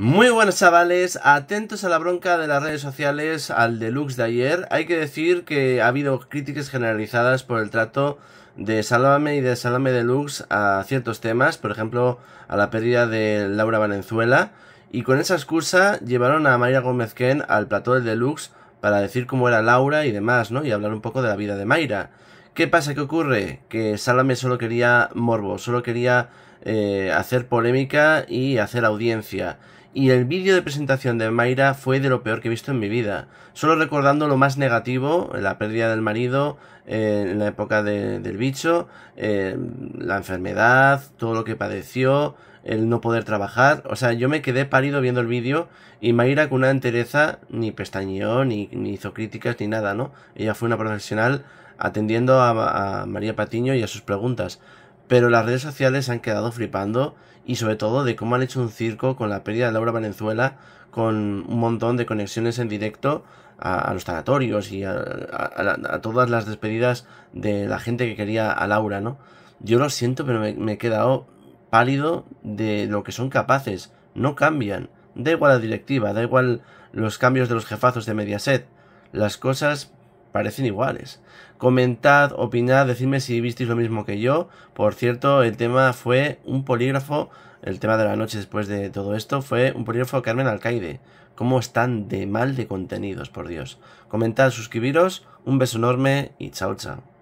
Muy buenos chavales, atentos a la bronca de las redes sociales, al deluxe de ayer. Hay que decir que ha habido críticas generalizadas por el trato de Salame y de Salame Deluxe a ciertos temas, por ejemplo a la pérdida de Laura Valenzuela. Y con esa excusa llevaron a Mayra Gómez Ken al plató del deluxe para decir cómo era Laura y demás, ¿no? Y hablar un poco de la vida de Mayra. ¿Qué pasa? ¿Qué ocurre? Que Salame solo quería morbo, solo quería eh, hacer polémica y hacer audiencia y el vídeo de presentación de Mayra fue de lo peor que he visto en mi vida. Solo recordando lo más negativo, eh, la pérdida del marido, eh, en la época del bicho, eh, la enfermedad, todo lo que padeció, el no poder trabajar. O sea, yo me quedé pálido viendo el vídeo y Mayra con una entereza ni pestañeó, ni, hizo críticas, ni nada, ¿no? Ella fue una profesional atendiendo a María Patiño y a sus preguntas pero las redes sociales han quedado flipando y sobre todo de cómo han hecho un circo con la pérdida de Laura Valenzuela con un montón de conexiones en directo a, los tanatorios y a, todas las despedidas de la gente que quería a Laura, ¿no? Yo lo siento, pero me he quedado pálido de lo que son capaces. No cambian. Da igual la directiva, da igual los cambios de los jefazos de Mediaset. Las cosas parecen iguales. Comentad, opinad, decidme si visteis lo mismo que yo. Por cierto, el tema fue un polígrafo, el tema de la noche después de todo esto, fue un polígrafo Carmen Alcaide. ¿Cómo están de mal de contenidos, por Dios? Comentad, suscribiros, un beso enorme y chao chao.